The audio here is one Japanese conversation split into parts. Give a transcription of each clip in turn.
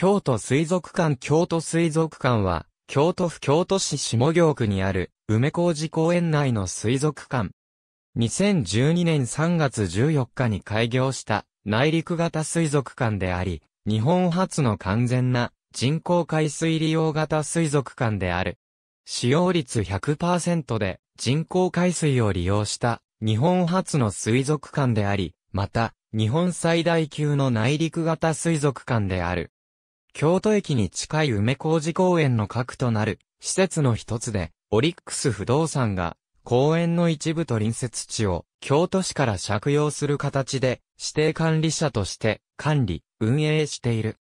京都水族館京都水族館は、京都府京都市下京区にある、梅小路公園内の水族館。2012年3月14日に開業した内陸型水族館であり、日本初の完全な人工海水利用型水族館である。使用率100%で人工海水を利用した日本初の水族館であり、また日本最大級の内陸型水族館である。京都駅に近い梅小路公園の核となる施設の一つで、オリックス不動産が公園の一部と隣接地を京都市から借用する形で指定管理者として管理、運営している。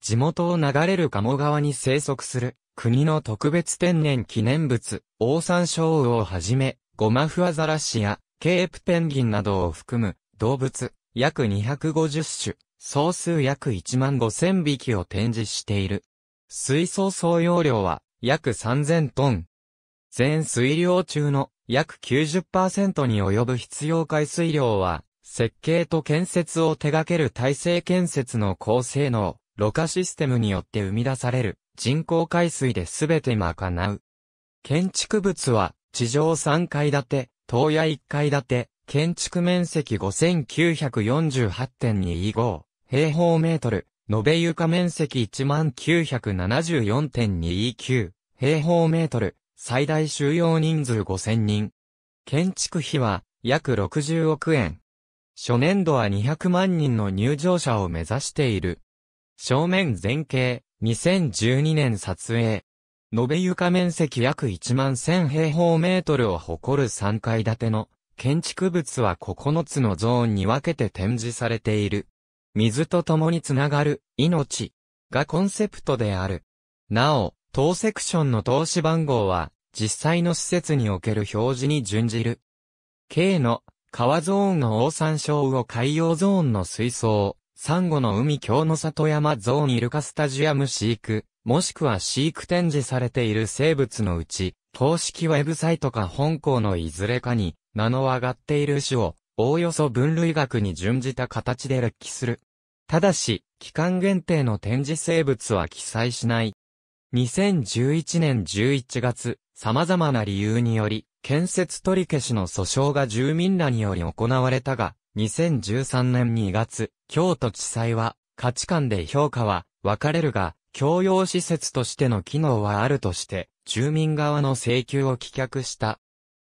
地元を流れる鴨川に生息する国の特別天然記念物、オオサンショウウをはじめ、ゴマフアザラシやケープペンギンなどを含む動物約250種総数約1万5千匹を展示している。水槽総容量は約3000トン。全水量中の約90%に及ぶ必要海水量は、設計と建設を手掛ける体制建設の高性能、ろ過システムによって生み出される人工海水で全て賄う。建築物は地上3階建て、東野1階建て、建築面積5948.25、平方メートル、延べ床面積1974.229平方メートル、最大収容人数5000人。建築費は約60億円。初年度は200万人の入場者を目指している。正面前景、2012年撮影。延べ床面積約1万1000平方メートルを誇る3階建ての建築物は9つのゾーンに分けて展示されている。水と共につながる、命、がコンセプトである。なお、当セクションの投資番号は、実際の施設における表示に準じる。K の、川ゾーンのオオサンショウウオ海洋ゾーンの水槽、サンゴの海京の里山ゾーンイルカスタジアム飼育、もしくは飼育展示されている生物のうち、公式ウェブサイトか本校のいずれかに、名の上がっている種を、おおよそ分類学に準じた形で列記する。ただし、期間限定の展示生物は記載しない。2011年11月、様々な理由により、建設取り消しの訴訟が住民らにより行われたが、2013年2月、京都地裁は、価値観で評価は分かれるが、共用施設としての機能はあるとして、住民側の請求を棄却した。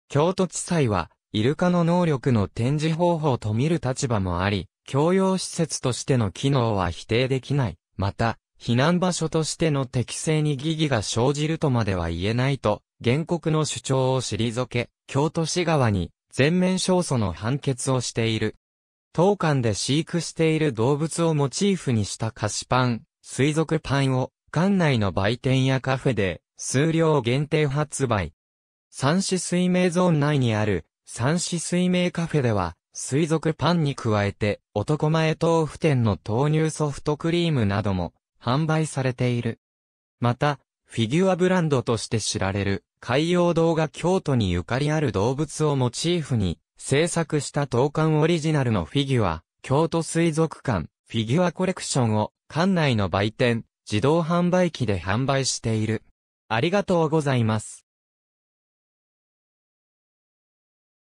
京都地裁は、イルカの能力の展示方法と見る立場もあり、教養施設としての機能は否定できない。また、避難場所としての適正に疑義が生じるとまでは言えないと、原告の主張を退け、京都市側に全面勝訴の判決をしている。当館で飼育している動物をモチーフにした菓子パン、水族パンを、館内の売店やカフェで、数量限定発売。三市水明ゾーン内にある、三子水明カフェでは、水族パンに加えて、男前豆腐店の豆乳ソフトクリームなども販売されている。また、フィギュアブランドとして知られる、海洋堂が京都にゆかりある動物をモチーフに、制作した東館オリジナルのフィギュア、京都水族館、フィギュアコレクションを、館内の売店、自動販売機で販売している。ありがとうございます。